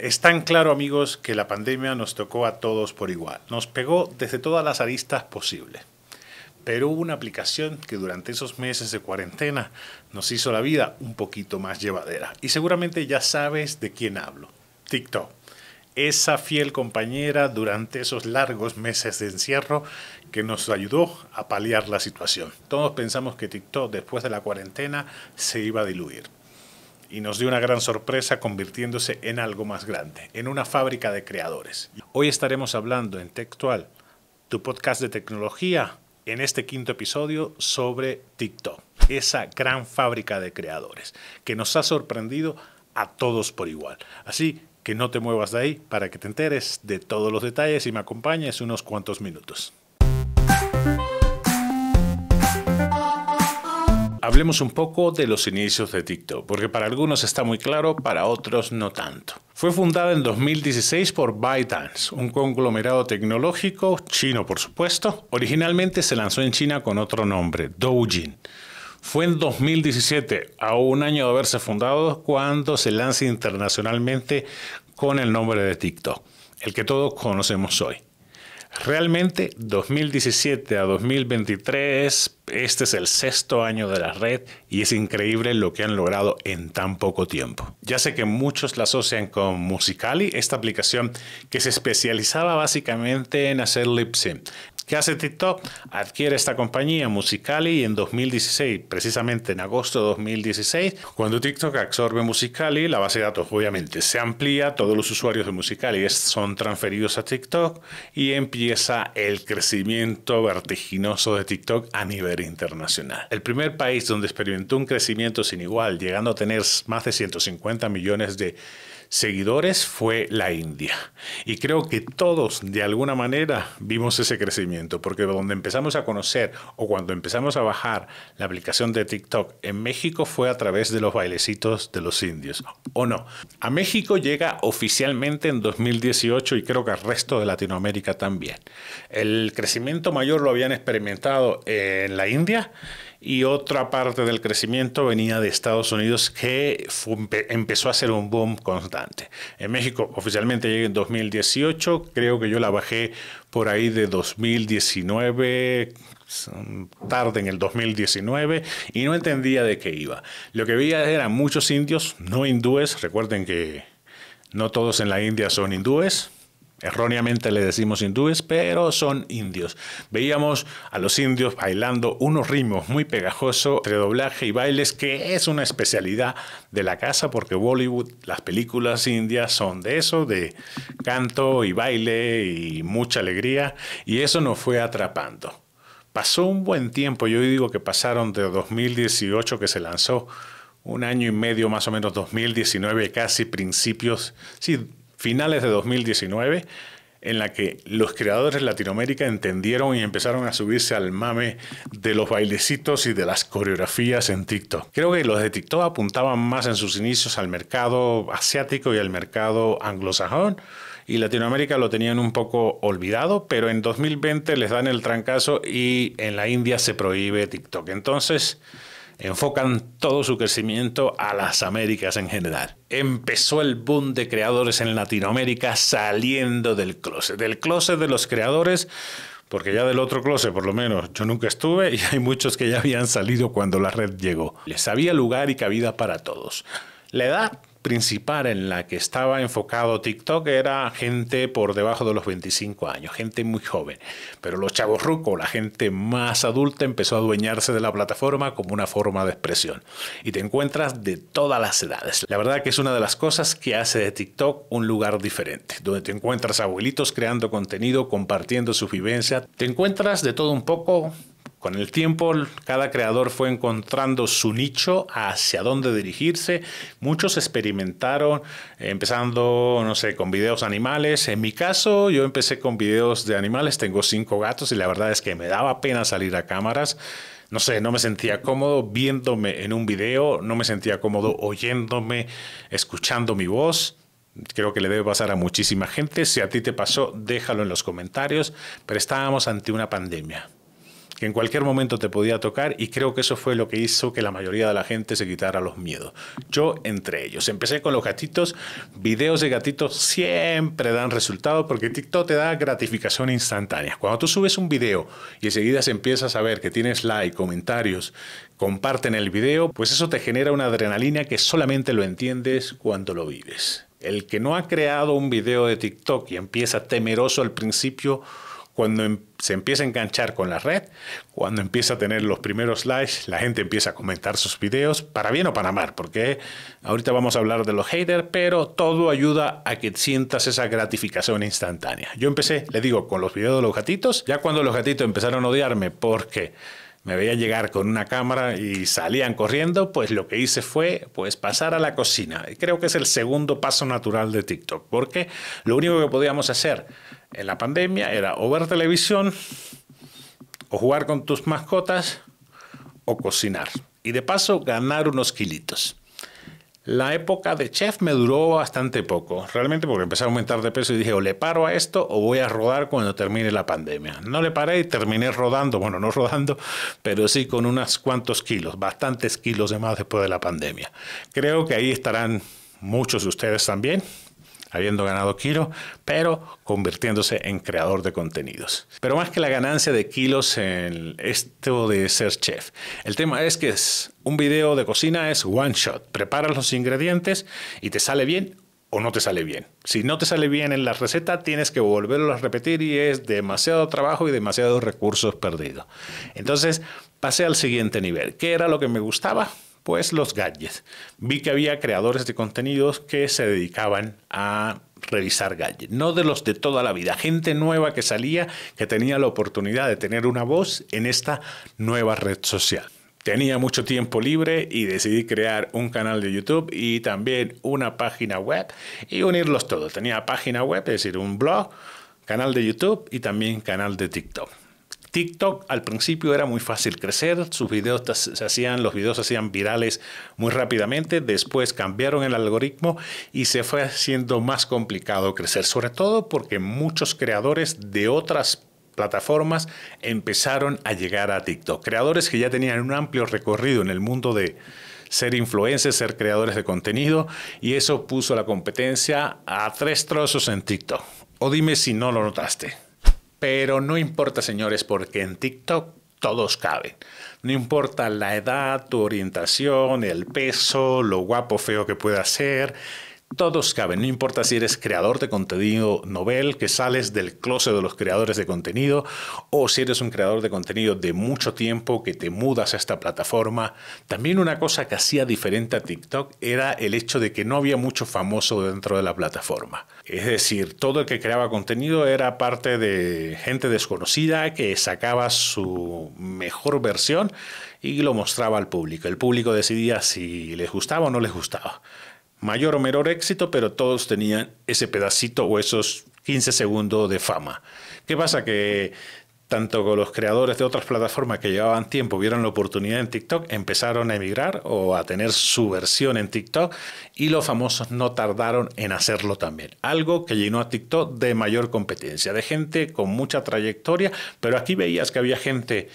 Es tan claro, amigos, que la pandemia nos tocó a todos por igual. Nos pegó desde todas las aristas posibles. Pero hubo una aplicación que durante esos meses de cuarentena nos hizo la vida un poquito más llevadera. Y seguramente ya sabes de quién hablo. TikTok. Esa fiel compañera durante esos largos meses de encierro que nos ayudó a paliar la situación. Todos pensamos que TikTok después de la cuarentena se iba a diluir y nos dio una gran sorpresa convirtiéndose en algo más grande, en una fábrica de creadores. Hoy estaremos hablando en Textual, tu podcast de tecnología, en este quinto episodio sobre TikTok, esa gran fábrica de creadores que nos ha sorprendido a todos por igual. Así que no te muevas de ahí para que te enteres de todos los detalles y me acompañes unos cuantos minutos. Hablemos un poco de los inicios de TikTok, porque para algunos está muy claro, para otros no tanto. Fue fundada en 2016 por ByteDance, un conglomerado tecnológico chino, por supuesto. Originalmente se lanzó en China con otro nombre, Doujin. Fue en 2017, a un año de haberse fundado, cuando se lanza internacionalmente con el nombre de TikTok, el que todos conocemos hoy. Realmente 2017 a 2023, este es el sexto año de la red y es increíble lo que han logrado en tan poco tiempo. Ya sé que muchos la asocian con Musicali, esta aplicación que se especializaba básicamente en hacer lip sync. ¿Qué hace TikTok? Adquiere esta compañía Musicali en 2016, precisamente en agosto de 2016, cuando TikTok absorbe Musicali, la base de datos obviamente se amplía, todos los usuarios de Musicali son transferidos a TikTok y empieza el crecimiento vertiginoso de TikTok a nivel internacional. El primer país donde experimentó un crecimiento sin igual, llegando a tener más de 150 millones de seguidores fue la India. Y creo que todos, de alguna manera, vimos ese crecimiento, porque donde empezamos a conocer o cuando empezamos a bajar la aplicación de TikTok en México fue a través de los bailecitos de los indios, ¿o no? A México llega oficialmente en 2018 y creo que al resto de Latinoamérica también. El crecimiento mayor lo habían experimentado en la India y otra parte del crecimiento venía de Estados Unidos que empezó a hacer un boom constante. En México oficialmente llegué en 2018, creo que yo la bajé por ahí de 2019, tarde en el 2019 y no entendía de qué iba. Lo que veía eran muchos indios, no hindúes, recuerden que no todos en la India son hindúes, Erróneamente le decimos hindúes, pero son indios. Veíamos a los indios bailando unos ritmos muy pegajosos entre doblaje y bailes, que es una especialidad de la casa, porque Bollywood, las películas indias son de eso, de canto y baile y mucha alegría, y eso nos fue atrapando. Pasó un buen tiempo, yo digo que pasaron de 2018 que se lanzó, un año y medio más o menos, 2019 casi, principios, sí, finales de 2019 en la que los creadores de Latinoamérica entendieron y empezaron a subirse al mame de los bailecitos y de las coreografías en TikTok. Creo que los de TikTok apuntaban más en sus inicios al mercado asiático y al mercado anglosajón. Y Latinoamérica lo tenían un poco olvidado, pero en 2020 les dan el trancazo y en la India se prohíbe TikTok. Entonces, enfocan todo su crecimiento a las Américas en general. Empezó el boom de creadores en Latinoamérica saliendo del closet, del closet de los creadores, porque ya del otro closet, por lo menos, yo nunca estuve y hay muchos que ya habían salido cuando la red llegó. Les había lugar y cabida para todos. La edad principal en la que estaba enfocado TikTok era gente por debajo de los 25 años, gente muy joven. Pero los chavos rucos, la gente más adulta, empezó a adueñarse de la plataforma como una forma de expresión. Y te encuentras de todas las edades. La verdad que es una de las cosas que hace de TikTok un lugar diferente, donde te encuentras abuelitos creando contenido, compartiendo sus vivencias. Te encuentras de todo un poco con el tiempo, cada creador fue encontrando su nicho, hacia dónde dirigirse. Muchos experimentaron, empezando, no sé, con videos animales. En mi caso, yo empecé con videos de animales. Tengo cinco gatos y la verdad es que me daba pena salir a cámaras. No sé, no me sentía cómodo viéndome en un video, no me sentía cómodo oyéndome, escuchando mi voz. Creo que le debe pasar a muchísima gente. Si a ti te pasó, déjalo en los comentarios. Pero estábamos ante una pandemia que en cualquier momento te podía tocar y creo que eso fue lo que hizo que la mayoría de la gente se quitara los miedos. Yo entre ellos. Empecé con los gatitos, videos de gatitos siempre dan resultados porque TikTok te da gratificación instantánea. Cuando tú subes un video y enseguida empiezas a ver que tienes like, comentarios, comparten el video, pues eso te genera una adrenalina que solamente lo entiendes cuando lo vives. El que no ha creado un video de TikTok y empieza temeroso al principio, cuando em, se empieza a enganchar con la red, cuando empieza a tener los primeros likes, la gente empieza a comentar sus videos, para bien o para mal, porque ahorita vamos a hablar de los haters, pero todo ayuda a que sientas esa gratificación instantánea. Yo empecé, le digo, con los videos de los gatitos, ya cuando los gatitos empezaron a odiarme porque me veía llegar con una cámara y salían corriendo, pues lo que hice fue pues pasar a la cocina. creo que es el segundo paso natural de TikTok, porque lo único que podíamos hacer en la pandemia era o ver televisión, o jugar con tus mascotas, o cocinar. Y de paso ganar unos kilitos. La época de chef me duró bastante poco, realmente porque empecé a aumentar de peso y dije, o le paro a esto o voy a rodar cuando termine la pandemia. No le paré y terminé rodando, bueno, no rodando, pero sí con unos cuantos kilos, bastantes kilos de más después de la pandemia. Creo que ahí estarán muchos de ustedes también habiendo ganado kilos, pero convirtiéndose en creador de contenidos. Pero más que la ganancia de kilos en esto de ser chef, el tema es que un video de cocina es one shot. Preparas los ingredientes y te sale bien o no te sale bien. Si no te sale bien en la receta, tienes que volverlo a repetir y es demasiado trabajo y demasiados recursos perdidos. Entonces, pasé al siguiente nivel. ¿Qué era lo que me gustaba? pues los gadgets. Vi que había creadores de contenidos que se dedicaban a revisar gadgets, no de los de toda la vida, gente nueva que salía, que tenía la oportunidad de tener una voz en esta nueva red social. Tenía mucho tiempo libre y decidí crear un canal de YouTube y también una página web y unirlos todos. Tenía página web, es decir, un blog, canal de YouTube y también canal de TikTok. TikTok al principio era muy fácil crecer, sus videos se hacían, los videos se hacían virales muy rápidamente, después cambiaron el algoritmo y se fue haciendo más complicado crecer, sobre todo porque muchos creadores de otras plataformas empezaron a llegar a TikTok. Creadores que ya tenían un amplio recorrido en el mundo de ser influencers, ser creadores de contenido, y eso puso la competencia a tres trozos en TikTok. O dime si no lo notaste. Pero no importa, señores, porque en TikTok todos caben. No importa la edad, tu orientación, el peso, lo guapo, feo que pueda ser todos caben, no importa si eres creador de contenido novel, que sales del closet de los creadores de contenido, o si eres un creador de contenido de mucho tiempo que te mudas a esta plataforma. También una cosa que hacía diferente a TikTok era el hecho de que no había mucho famoso dentro de la plataforma. Es decir, todo el que creaba contenido era parte de gente desconocida que sacaba su mejor versión y lo mostraba al público. El público decidía si les gustaba o no les gustaba mayor o menor éxito, pero todos tenían ese pedacito o esos 15 segundos de fama. ¿Qué pasa? Que tanto con los creadores de otras plataformas que llevaban tiempo vieron la oportunidad en TikTok, empezaron a emigrar o a tener su versión en TikTok y los famosos no tardaron en hacerlo también. Algo que llenó a TikTok de mayor competencia, de gente con mucha trayectoria, pero aquí veías que había gente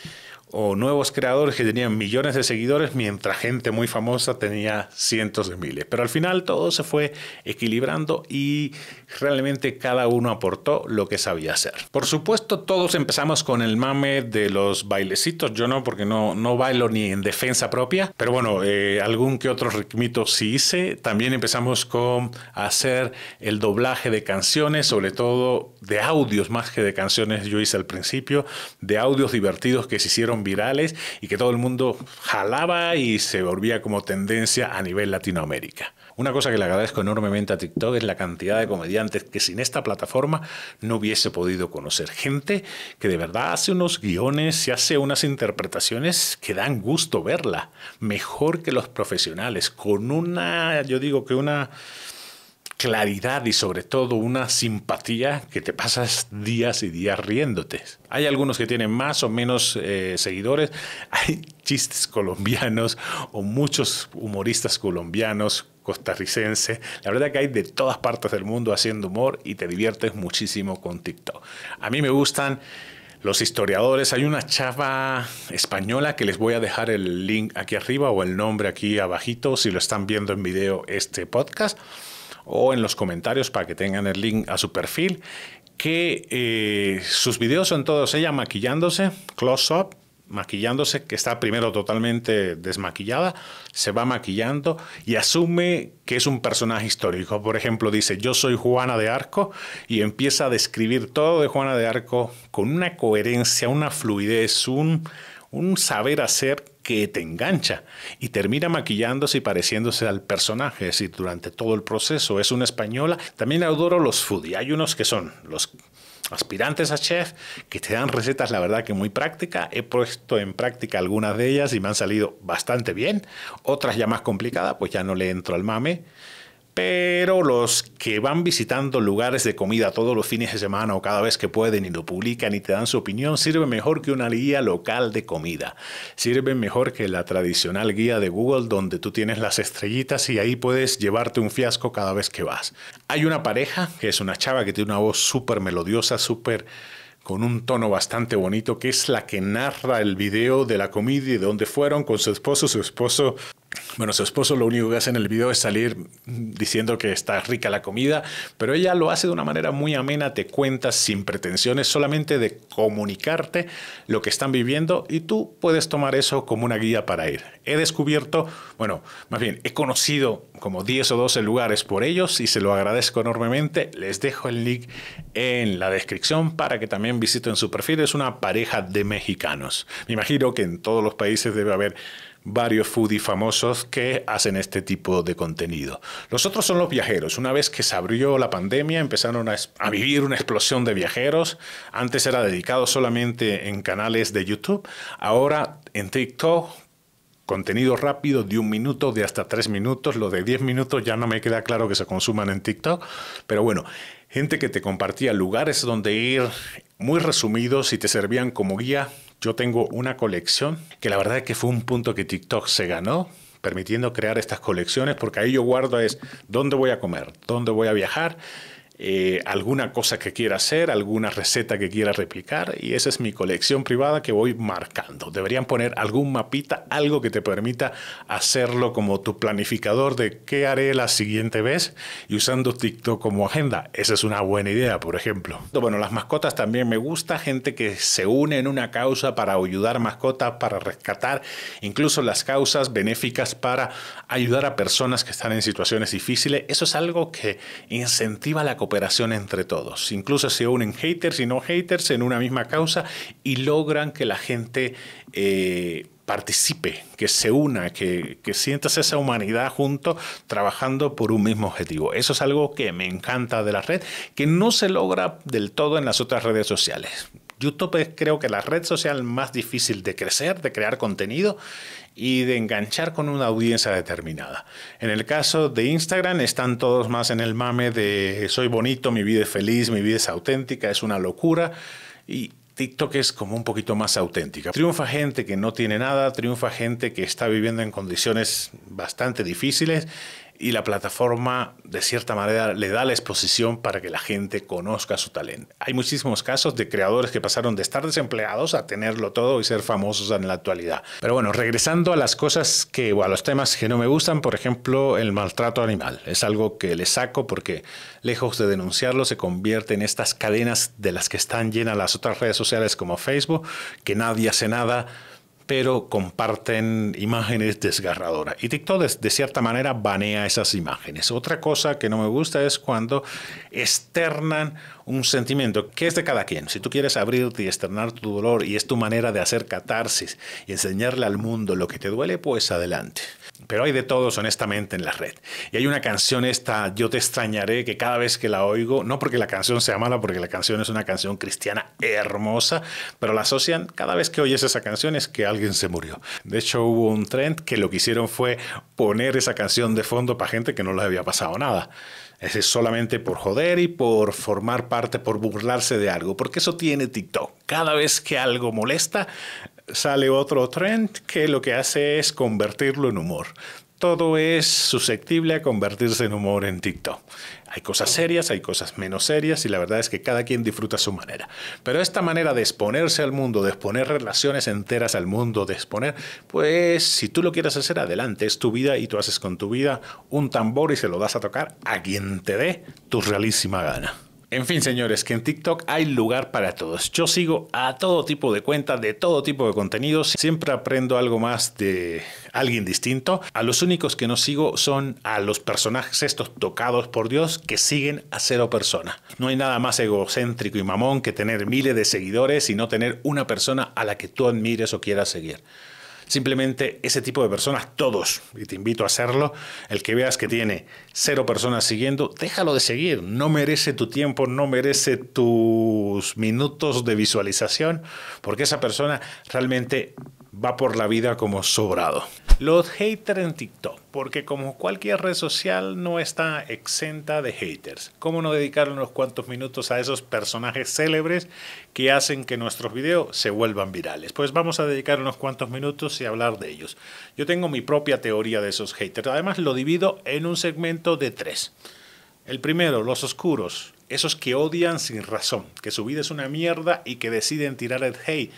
o nuevos creadores que tenían millones de seguidores mientras gente muy famosa tenía cientos de miles. Pero al final todo se fue equilibrando y realmente cada uno aportó lo que sabía hacer. Por supuesto todos empezamos con el mame de los bailecitos, yo no porque no, no bailo ni en defensa propia, pero bueno, eh, algún que otro ritmito sí hice. También empezamos con hacer el doblaje de canciones, sobre todo de audios más que de canciones yo hice al principio, de audios divertidos que se hicieron virales y que todo el mundo jalaba y se volvía como tendencia a nivel Latinoamérica. Una cosa que le agradezco enormemente a TikTok es la cantidad de comediantes que sin esta plataforma no hubiese podido conocer. Gente que de verdad hace unos guiones y hace unas interpretaciones que dan gusto verla. Mejor que los profesionales, con una, yo digo que una claridad y sobre todo una simpatía que te pasas días y días riéndote. Hay algunos que tienen más o menos eh, seguidores, hay chistes colombianos o muchos humoristas colombianos costarricenses. La verdad que hay de todas partes del mundo haciendo humor y te diviertes muchísimo con TikTok. A mí me gustan los historiadores. Hay una chava española que les voy a dejar el link aquí arriba o el nombre aquí abajito si lo están viendo en video este podcast o en los comentarios para que tengan el link a su perfil, que eh, sus videos son todos ella maquillándose, close-up, maquillándose, que está primero totalmente desmaquillada, se va maquillando y asume que es un personaje histórico. Por ejemplo, dice, yo soy Juana de Arco y empieza a describir todo de Juana de Arco con una coherencia, una fluidez, un, un saber hacer que te engancha y termina maquillándose y pareciéndose al personaje, es decir, durante todo el proceso. Es una española. También adoro los foodie. Hay unos que son los aspirantes a chef que te dan recetas, la verdad que muy práctica. He puesto en práctica algunas de ellas y me han salido bastante bien. Otras ya más complicadas, pues ya no le entro al mame pero los que van visitando lugares de comida todos los fines de semana o cada vez que pueden y lo publican y te dan su opinión, sirve mejor que una guía local de comida. Sirve mejor que la tradicional guía de Google donde tú tienes las estrellitas y ahí puedes llevarte un fiasco cada vez que vas. Hay una pareja que es una chava que tiene una voz súper melodiosa, súper con un tono bastante bonito, que es la que narra el video de la comida y de dónde fueron con su esposo. Su esposo bueno, su esposo lo único que hace en el video es salir diciendo que está rica la comida, pero ella lo hace de una manera muy amena, te cuenta sin pretensiones, solamente de comunicarte lo que están viviendo y tú puedes tomar eso como una guía para ir. He descubierto, bueno, más bien, he conocido como 10 o 12 lugares por ellos y se lo agradezco enormemente. Les dejo el link en la descripción para que también visiten su perfil. Es una pareja de mexicanos. Me imagino que en todos los países debe haber varios foodies famosos que hacen este tipo de contenido. Los otros son los viajeros. Una vez que se abrió la pandemia, empezaron a, a vivir una explosión de viajeros. Antes era dedicado solamente en canales de YouTube. Ahora en TikTok, contenido rápido de un minuto, de hasta tres minutos. Lo de diez minutos ya no me queda claro que se consuman en TikTok. Pero bueno, gente que te compartía lugares donde ir muy resumidos y te servían como guía yo tengo una colección que la verdad es que fue un punto que TikTok se ganó permitiendo crear estas colecciones, porque ahí yo guardo es dónde voy a comer, dónde voy a viajar eh, alguna cosa que quiera hacer, alguna receta que quiera replicar y esa es mi colección privada que voy marcando. Deberían poner algún mapita, algo que te permita hacerlo como tu planificador de qué haré la siguiente vez y usando TikTok como agenda. Esa es una buena idea, por ejemplo. Bueno, las mascotas también me gusta, gente que se une en una causa para ayudar mascotas, para rescatar incluso las causas benéficas para ayudar a personas que están en situaciones difíciles. Eso es algo que incentiva la cooperación cooperación entre todos. Incluso se unen haters y no haters en una misma causa y logran que la gente eh, participe, que se una, que, que, sientas esa humanidad junto trabajando por un mismo objetivo. Eso es algo que me encanta de la red, que no se logra del todo en las otras redes sociales. YouTube es creo que la red social más difícil de crecer, de crear contenido y de enganchar con una audiencia determinada. En el caso de Instagram están todos más en el mame de soy bonito, mi vida es feliz, mi vida es auténtica, es una locura y TikTok es como un poquito más auténtica. Triunfa gente que no tiene nada, triunfa gente que está viviendo en condiciones bastante difíciles y la plataforma de cierta manera le da la exposición para que la gente conozca su talento. Hay muchísimos casos de creadores que pasaron de estar desempleados a tenerlo todo y ser famosos en la actualidad. Pero bueno, regresando a las cosas que o a los temas que no me gustan, por ejemplo, el maltrato animal. Es algo que le saco porque lejos de denunciarlo se convierte en estas cadenas de las que están llenas las otras redes sociales como Facebook, que nadie hace nada pero comparten imágenes desgarradoras. Y TikTok de, de, cierta manera banea esas imágenes. Otra cosa que no me gusta es cuando externan un sentimiento que es de cada quien. Si tú quieres abrirte y externar tu dolor y es tu manera de hacer catarsis y enseñarle al mundo lo que te duele, pues adelante. Pero hay de todos, honestamente, en la red. Y hay una canción esta, Yo te extrañaré, que cada vez que la oigo, no porque la canción sea mala, porque la canción es una canción cristiana hermosa, pero la asocian, cada vez que oyes esa canción es que alguien se murió. De hecho, hubo un trend que lo que hicieron fue poner esa canción de fondo para gente que no les había pasado nada. Es solamente por joder y por formar parte, por burlarse de algo, porque eso tiene TikTok. Cada vez que algo molesta, sale otro trend que lo que hace es convertirlo en humor. Todo es susceptible a convertirse en humor en TikTok. Hay cosas serias, hay cosas menos serias y la verdad es que cada quien disfruta su manera. Pero esta manera de exponerse al mundo, de exponer relaciones enteras al mundo, de exponer, pues si tú lo quieres hacer adelante, es tu vida y tú haces con tu vida un tambor y se lo das a tocar a quien te dé tu realísima gana. En fin, señores, que en TikTok hay lugar para todos. Yo sigo a todo tipo de cuentas, de todo tipo de contenidos. Siempre aprendo algo más de alguien distinto. A los únicos que no sigo son a los personajes estos tocados por Dios que siguen a cero persona. No hay nada más egocéntrico y mamón que tener miles de seguidores y no tener una persona a la que tú admires o quieras seguir. Simplemente ese tipo de personas, todos, y te invito a hacerlo, el que veas que tiene cero personas siguiendo, déjalo de seguir. No merece tu tiempo, no merece tus minutos de visualización, porque esa persona realmente va por la vida como sobrado. Los haters en TikTok porque como cualquier red social no está exenta de haters. ¿Cómo no dedicar unos cuantos minutos a esos personajes célebres que hacen que nuestros videos se vuelvan virales? Pues vamos a dedicar unos cuantos minutos y hablar de ellos. Yo tengo mi propia teoría de esos haters. Además lo divido en un segmento de tres. El primero, los oscuros, esos que odian sin razón, que su vida es una mierda y que deciden tirar el hate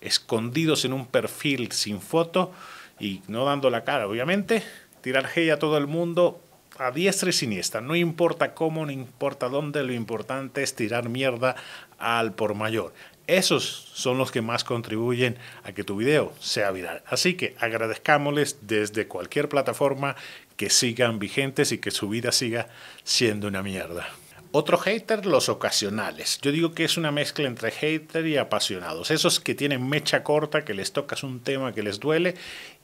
escondidos en un perfil sin foto y no dando la cara, obviamente, tirar hey a todo el mundo a diestra y siniestra, no importa cómo, no importa dónde, lo importante es tirar mierda al por mayor. Esos son los que más contribuyen a que tu video sea viral. Así que agradezcámosles desde cualquier plataforma que sigan vigentes y que su vida siga siendo una mierda. Otro hater, los ocasionales. Yo digo que es una mezcla entre hater y apasionados. Esos que tienen mecha corta, que les tocas un tema que les duele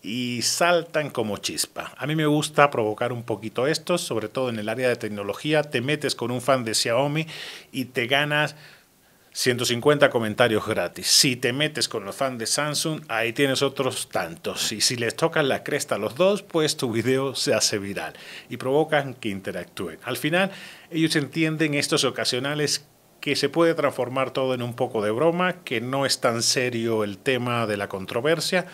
y saltan como chispa. A mí me gusta provocar un poquito esto, sobre todo en el área de tecnología. Te metes con un fan de Xiaomi y te ganas 150 comentarios gratis. Si te metes con los fans de Samsung, ahí tienes otros tantos. Y si les tocas la cresta a los dos, pues tu video se hace viral y provocan que interactúen. Al final, ellos entienden estos ocasionales que se puede transformar todo en un poco de broma, que no es tan serio el tema de la controversia,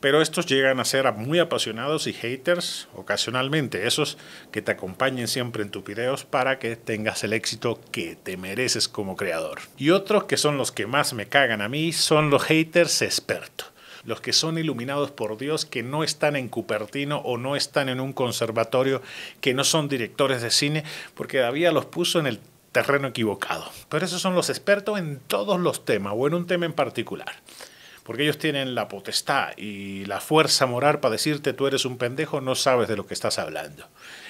pero estos llegan a ser muy apasionados y haters ocasionalmente, esos que te acompañen siempre en tus videos para que tengas el éxito que te mereces como creador. Y otros que son los que más me cagan a mí son los haters expertos los que son iluminados por Dios, que no están en Cupertino o no están en un conservatorio, que no son directores de cine, porque todavía los puso en el terreno equivocado. Pero esos son los expertos en todos los temas o en un tema en particular porque ellos tienen la potestad y la fuerza moral para decirte tú eres un pendejo, no sabes de lo que estás hablando.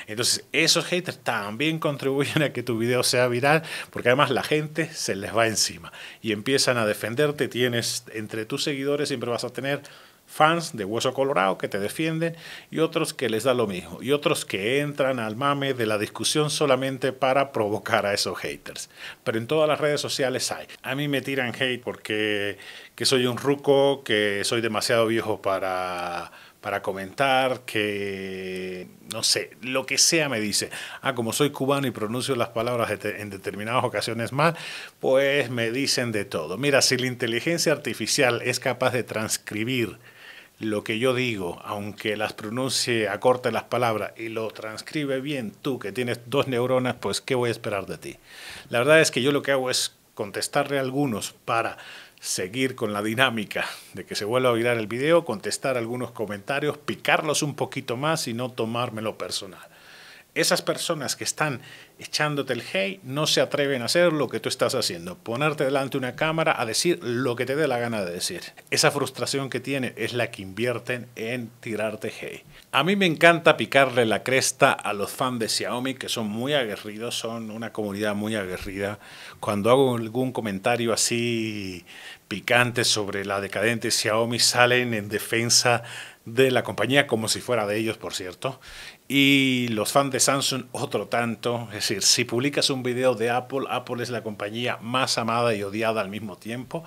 Entonces, esos haters también contribuyen a que tu video sea viral, porque además la gente se les va encima y empiezan a defenderte. Tienes entre tus seguidores siempre vas a tener fans de Hueso Colorado que te defienden y otros que les da lo mismo y otros que entran al mame de la discusión solamente para provocar a esos haters. Pero en todas las redes sociales hay. A mí me tiran hate porque que soy un ruco, que soy demasiado viejo para para comentar, que no sé, lo que sea me dice. Ah, como soy cubano y pronuncio las palabras en determinadas ocasiones mal, pues me dicen de todo. Mira, si la inteligencia artificial es capaz de transcribir lo que yo digo, aunque las pronuncie, acorte las palabras y lo transcribe bien tú que tienes dos neuronas, pues ¿qué voy a esperar de ti? La verdad es que yo lo que hago es contestarle algunos para seguir con la dinámica de que se vuelva a virar el video, contestar algunos comentarios, picarlos un poquito más y no tomármelo personal esas personas que están echándote el hey no se atreven a hacer lo que tú estás haciendo, ponerte delante de una cámara a decir lo que te dé la gana de decir. Esa frustración que tiene es la que invierten en tirarte hey. A mí me encanta picarle la cresta a los fans de Xiaomi que son muy aguerridos, son una comunidad muy aguerrida. Cuando hago algún comentario así picante sobre la decadente Xiaomi salen en defensa de la compañía como si fuera de ellos, por cierto, y los fans de Samsung otro tanto. Es decir, si publicas un video de Apple, Apple es la compañía más amada y odiada al mismo tiempo.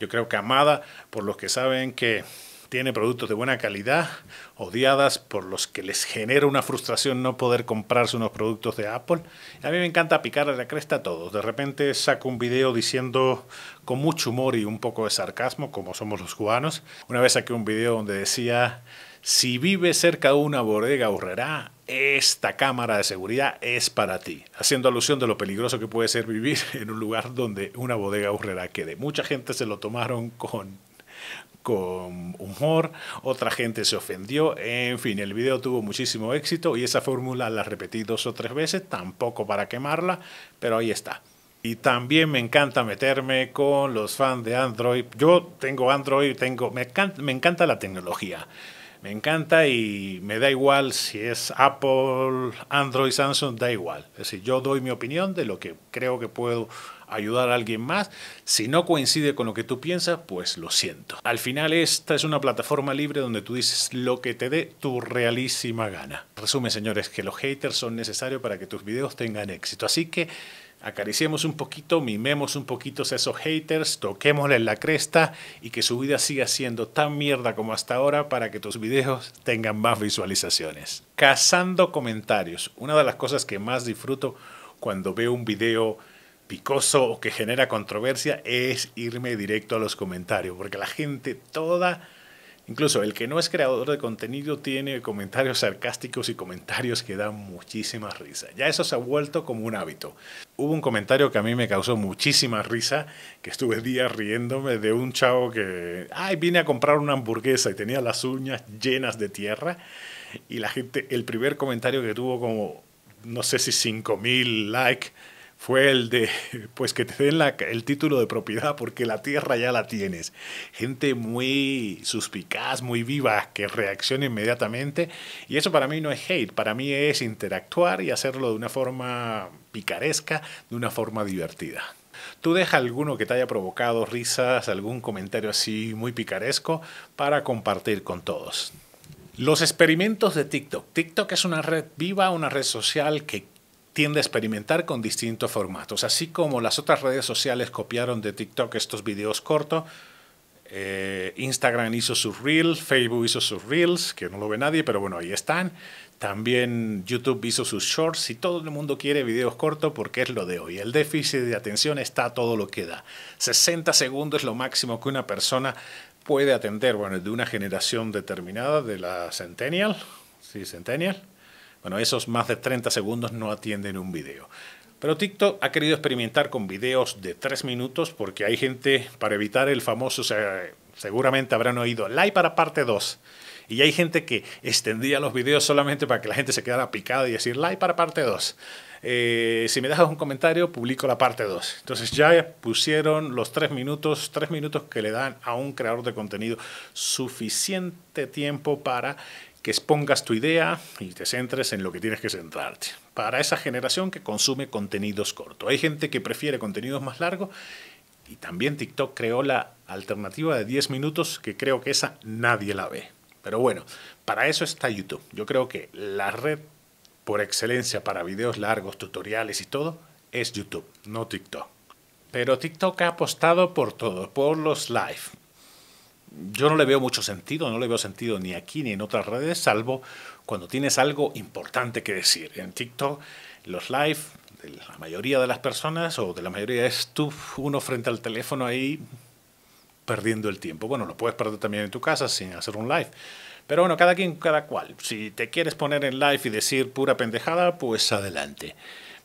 Yo creo que amada por los que saben que tiene productos de buena calidad, odiadas por los que les genera una frustración no poder comprarse unos productos de Apple. A mí me encanta picarle la cresta a todos. De repente saco un video diciendo con mucho humor y un poco de sarcasmo, como somos los cubanos. Una vez saqué un video donde decía si vives cerca de una bodega urrera, esta cámara de seguridad es para ti. Haciendo alusión de lo peligroso que puede ser vivir en un lugar donde una bodega urrera quede. Mucha gente se lo tomaron con con humor, otra gente se ofendió, en fin, el video tuvo muchísimo éxito y esa fórmula la repetí dos o tres veces, tampoco para quemarla, pero ahí está. Y también me encanta meterme con los fans de Android. Yo tengo Android, tengo, me encanta la tecnología me encanta y me da igual si es Apple, Android, Samsung, da igual. Es decir, yo doy mi opinión de lo que creo que puedo ayudar a alguien más. Si no coincide con lo que tú piensas, pues lo siento. Al final esta es una plataforma libre donde tú dices lo que te dé tu realísima gana. Resumen, señores, que los haters son necesarios para que tus videos tengan éxito. Así que acariciemos un poquito, mimemos un poquito a esos haters, toquémosle la cresta y que su vida siga siendo tan mierda como hasta ahora para que tus videos tengan más visualizaciones. Cazando comentarios, una de las cosas que más disfruto cuando veo un video picoso o que genera controversia es irme directo a los comentarios, porque la gente toda Incluso el que no es creador de contenido tiene comentarios sarcásticos y comentarios que dan muchísima risa. Ya eso se ha vuelto como un hábito. Hubo un comentario que a mí me causó muchísima risa, que estuve días riéndome de un chavo que, ay, vine a comprar una hamburguesa y tenía las uñas llenas de tierra. Y la gente, el primer comentario que tuvo como, no sé si 5.000 likes fue el de, pues que te den el título de propiedad porque la tierra ya la tienes. Gente muy suspicaz, muy viva, que reacciona inmediatamente. Y eso para mí no es hate, para mí es interactuar y hacerlo de una forma picaresca, de una forma divertida. ¿Tú deja alguno que te haya provocado risas, algún comentario así muy picaresco para compartir con todos? Los experimentos de TikTok. TikTok es una red viva, una red social que tiende a experimentar con distintos formatos. Así como las otras redes sociales copiaron de TikTok estos videos cortos, eh, Instagram hizo sus reels, Facebook hizo sus reels, que no lo ve nadie, pero bueno, ahí están. También YouTube hizo sus shorts y todo el mundo quiere videos cortos porque es lo de hoy. El déficit de atención está todo lo que da. 60 segundos es lo máximo que una persona puede atender. Bueno, de una generación determinada, de la Centennial. Sí, Centennial bueno, esos más de 30 segundos no atienden un video. Pero TikTok ha querido experimentar con videos de 3 minutos porque hay gente, para evitar el famoso, seguramente habrán oído, like para parte 2. Y hay gente que extendía los videos solamente para que la gente se quedara picada y decir, like para parte 2. Eh, si me dejas un comentario, publico la parte 2. Entonces ya pusieron los 3 minutos, 3 minutos que le dan a un creador de contenido suficiente tiempo para que expongas tu idea y te centres en lo que tienes que centrarte. Para esa generación que consume contenidos cortos. Hay gente que prefiere contenidos más largos y también TikTok creó la alternativa de 10 minutos que creo que esa nadie la ve. Pero bueno, para eso está YouTube. Yo creo que la red por excelencia para videos largos, tutoriales y todo es YouTube, no TikTok. Pero TikTok ha apostado por todo, por los live, yo no le veo mucho sentido, no le veo sentido ni aquí ni en otras redes, salvo cuando tienes algo importante que decir. En TikTok, los live, de la mayoría de las personas o de la mayoría es tú uno frente al teléfono ahí perdiendo el tiempo. Bueno, lo puedes perder también en tu casa sin hacer un live. Pero bueno, cada quien, cada cual. Si te quieres poner en live y decir pura pendejada, pues adelante.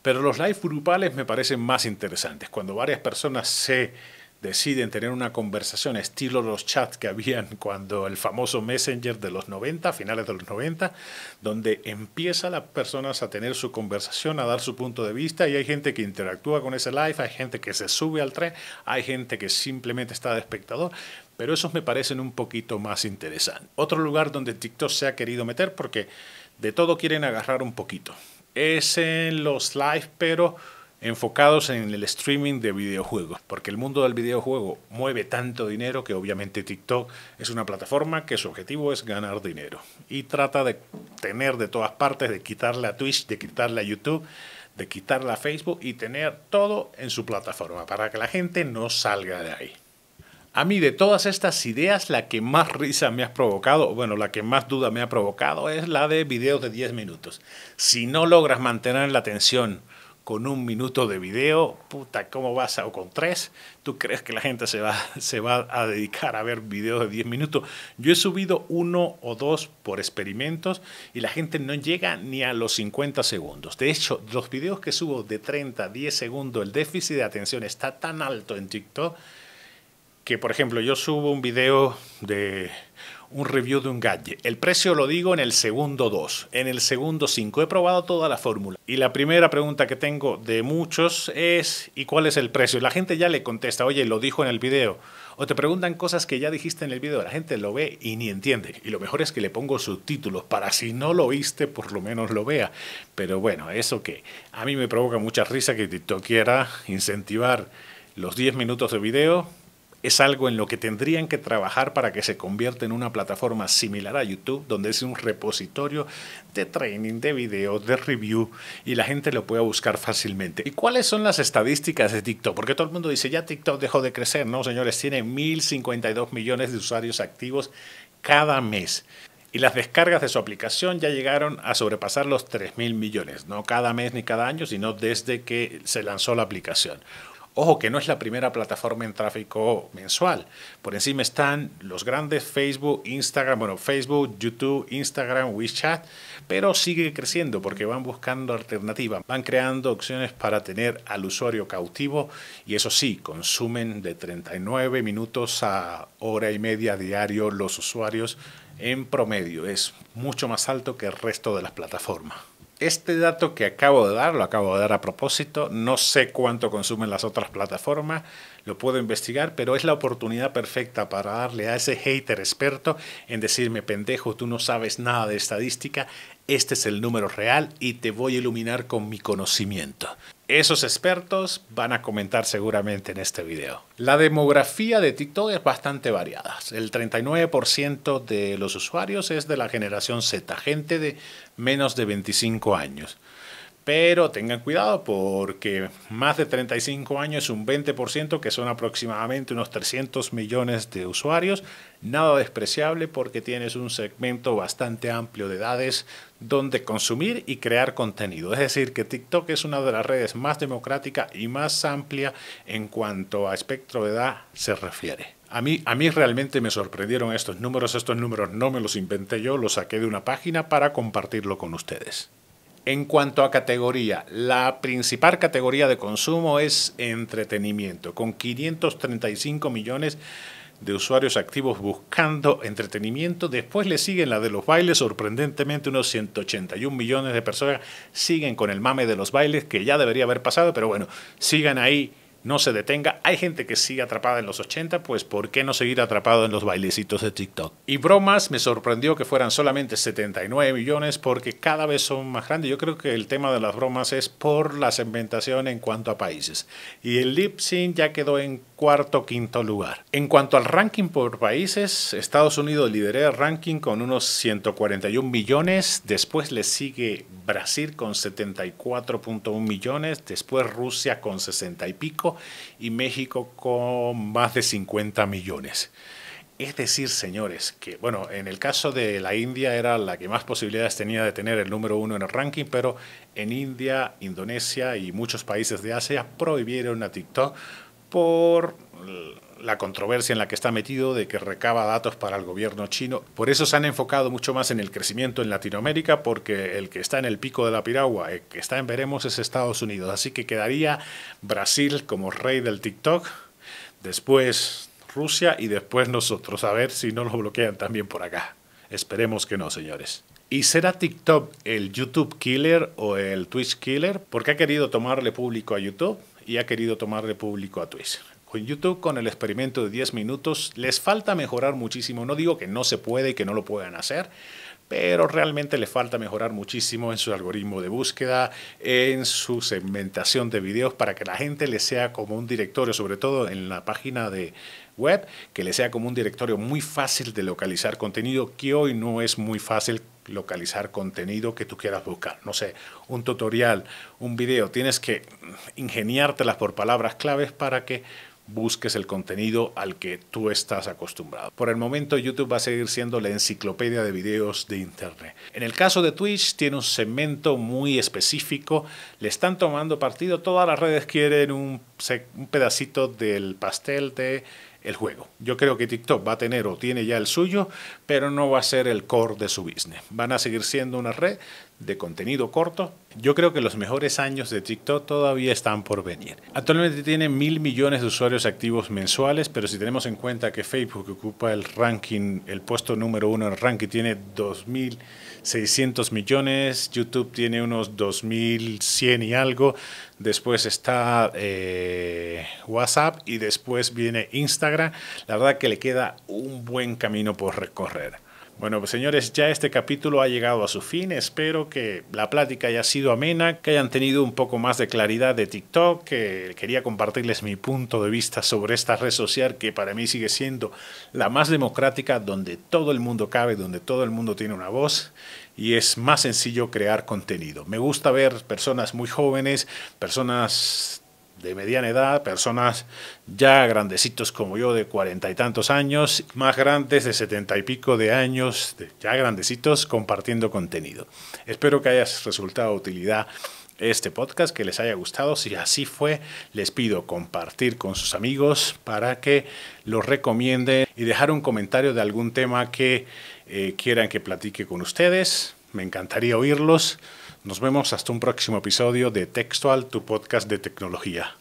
Pero los live grupales me parecen más interesantes. Cuando varias personas se deciden tener una conversación estilo los chats que habían cuando el famoso Messenger de los 90, finales de los 90, donde empieza las personas a tener su conversación, a dar su punto de vista y hay gente que interactúa con ese live, hay gente que se sube al tren, hay gente que simplemente está de espectador, pero esos me parecen un poquito más interesantes. Otro lugar donde TikTok se ha querido meter porque de todo quieren agarrar un poquito. Es en los live, pero enfocados en el streaming de videojuegos, porque el mundo del videojuego mueve tanto dinero que obviamente TikTok es una plataforma que su objetivo es ganar dinero y trata de tener de todas partes, de quitarle a Twitch, de quitarle a YouTube, de quitarle a Facebook y tener todo en su plataforma para que la gente no salga de ahí. A mí de todas estas ideas, la que más risa me ha provocado, bueno, la que más duda me ha provocado es la de videos de 10 minutos. Si no logras mantener la atención, con un minuto de video, puta, ¿cómo vas a, o con tres? ¿Tú crees que la gente se va, se va a dedicar a ver videos de 10 minutos? Yo he subido uno o dos por experimentos y la gente no llega ni a los 50 segundos. De hecho, los videos que subo de 30 a 10 segundos, el déficit de atención está tan alto en TikTok que, por ejemplo, yo subo un video de un review de un gadget. El precio lo digo en el segundo 2, en el segundo 5. He probado toda la fórmula. Y la primera pregunta que tengo de muchos es, ¿y cuál es el precio? La gente ya le contesta, oye, lo dijo en el video. O te preguntan cosas que ya dijiste en el video. La gente lo ve y ni entiende. Y lo mejor es que le pongo subtítulos para si no lo oíste, por lo menos lo vea. Pero bueno, eso que a mí me provoca mucha risa que TikTok quiera incentivar los 10 minutos de video es algo en lo que tendrían que trabajar para que se convierta en una plataforma similar a YouTube, donde es un repositorio de training, de video, de review, y la gente lo pueda buscar fácilmente. ¿Y cuáles son las estadísticas de TikTok? Porque todo el mundo dice, ya TikTok dejó de crecer. No, señores, tiene 1.052 millones de usuarios activos cada mes y las descargas de su aplicación ya llegaron a sobrepasar los 3.000 millones, no cada mes ni cada año, sino desde que se lanzó la aplicación. Ojo que no es la primera plataforma en tráfico mensual. Por encima están los grandes Facebook, Instagram, bueno, Facebook, YouTube, Instagram, WeChat, pero sigue creciendo porque van buscando alternativas, van creando opciones para tener al usuario cautivo y eso sí, consumen de 39 minutos a hora y media diario los usuarios en promedio. Es mucho más alto que el resto de las plataformas. Este dato que acabo de dar, lo acabo de dar a propósito, no sé cuánto consumen las otras plataformas, lo puedo investigar, pero es la oportunidad perfecta para darle a ese hater experto en decirme, pendejo, tú no sabes nada de estadística, este es el número real y te voy a iluminar con mi conocimiento. Esos expertos van a comentar seguramente en este video. La demografía de TikTok es bastante variada. El 39% de los usuarios es de la generación Z, gente de menos de 25 años. Pero tengan cuidado porque más de 35 años, es un 20%, que son aproximadamente unos 300 millones de usuarios, nada despreciable porque tienes un segmento bastante amplio de edades donde consumir y crear contenido. Es decir, que TikTok es una de las redes más democrática y más amplia en cuanto a espectro de edad se refiere. A mí, a mí realmente me sorprendieron estos números, estos números no me los inventé yo, los saqué de una página para compartirlo con ustedes. En cuanto a categoría, la principal categoría de consumo es entretenimiento, con 535 millones de usuarios activos buscando entretenimiento. Después le siguen la de los bailes. Sorprendentemente, unos 181 millones de personas siguen con el mame de los bailes, que ya debería haber pasado, pero bueno, sigan ahí no se detenga. Hay gente que sigue atrapada en los 80, pues ¿por qué no seguir atrapado en los bailecitos de TikTok? Y bromas, me sorprendió que fueran solamente 79 millones porque cada vez son más grandes. Yo creo que el tema de las bromas es por la segmentación en cuanto a países. Y el lip sync ya quedó en cuarto quinto lugar. En cuanto al ranking por países, Estados Unidos lidera el ranking con unos 141 millones, después le sigue Brasil con 74.1 millones, después Rusia con 60 y pico, y México con más de 50 millones. Es decir, señores, que bueno, en el caso de la India era la que más posibilidades tenía de tener el número uno en el ranking, pero en India, Indonesia y muchos países de Asia prohibieron a TikTok por la controversia en la que está metido de que recaba datos para el gobierno chino. Por eso se han enfocado mucho más en el crecimiento en Latinoamérica, porque el que está en el pico de la piragua, el que está en veremos, es Estados Unidos. Así que quedaría Brasil como rey del TikTok, después Rusia y después nosotros. A ver si no lo bloquean también por acá. Esperemos que no, señores. ¿Y será TikTok el YouTube killer o el Twitch killer? Porque ha querido tomarle público a YouTube y ha querido tomarle público a Twitch con YouTube, con el experimento de 10 minutos, les falta mejorar muchísimo. No digo que no se puede y que no lo puedan hacer, pero realmente les falta mejorar muchísimo en su algoritmo de búsqueda, en su segmentación de videos para que la gente le sea como un directorio, sobre todo en la página de web, que le sea como un directorio muy fácil de localizar contenido, que hoy no es muy fácil localizar contenido que tú quieras buscar. No sé, un tutorial, un video, tienes que ingeniártelas por palabras claves para que busques el contenido al que tú estás acostumbrado. Por el momento YouTube va a seguir siendo la enciclopedia de videos de Internet. En el caso de Twitch tiene un segmento muy específico, le están tomando partido, todas las redes quieren un, pedacito del pastel de el juego. Yo creo que TikTok va a tener o tiene ya el suyo, pero no va a ser el core de su business. Van a seguir siendo una red de contenido corto. Yo creo que los mejores años de TikTok todavía están por venir. Actualmente tiene mil millones de usuarios activos mensuales, pero si tenemos en cuenta que Facebook ocupa el ranking, el puesto número uno en el ranking, tiene 2.600 millones, YouTube tiene unos 2.100 y algo, después está eh, WhatsApp y después viene Instagram. La verdad que le queda un buen camino por recorrer. Bueno, pues señores, ya este capítulo ha llegado a su fin. Espero que la plática haya sido amena, que hayan tenido un poco más de claridad de TikTok, que quería compartirles mi punto de vista sobre esta red social que para mí sigue siendo la más democrática, donde todo el mundo cabe, donde todo el mundo tiene una voz y es más sencillo crear contenido. Me gusta ver personas muy jóvenes, personas de mediana edad, personas ya grandecitos como yo de cuarenta y tantos años, más grandes de setenta y pico de años, ya grandecitos compartiendo contenido. Espero que hayas resultado utilidad este podcast, que les haya gustado. Si así fue, les pido compartir con sus amigos para que los recomienden y dejar un comentario de algún tema que eh, quieran que platique con ustedes. Me encantaría oírlos. Nos vemos hasta un próximo episodio de Textual, tu podcast de tecnología.